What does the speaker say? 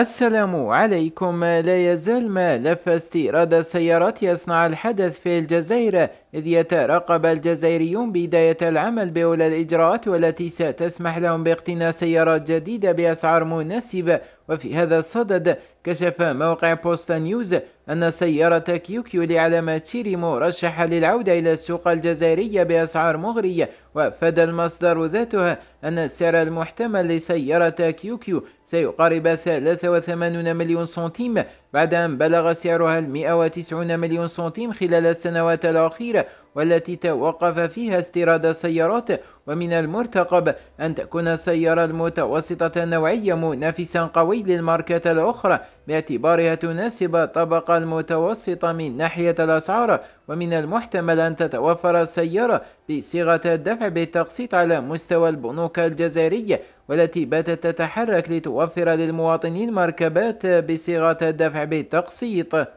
السلام عليكم لا يزال ملف استيراد السيارات يصنع الحدث في الجزائر إذ يترقب الجزائريون بداية العمل بأولى الإجراءات والتي ستسمح لهم باقتناء سيارات جديدة بأسعار مناسبة وفي هذا الصدد كشف موقع بوستا نيوز أن سيارة كيوكيو لعلامة تشيري مرشحة للعودة إلى السوق الجزائرية بأسعار مغرية وأفاد المصدر ذاتها أن السعر المحتمل لسيارة كيوكيو سيقارب 83 مليون سنتيم بعد أن بلغ سعرها 190 مليون سنتيم خلال السنوات الأخيرة والتي توقف فيها استيراد السيارات ومن المرتقب أن تكون السيارة المتوسطة النوعية منافسا قوي للماركات الأخرى باعتبارها تناسب الطبقة المتوسطة من ناحية الأسعار ومن المحتمل أن تتوفر السيارة بصيغة الدفع بالتقسيط على مستوى البنوك الجزائرية والتي باتت تتحرك لتوفر للمواطنين مركبات بصيغة الدفع بالتقسيط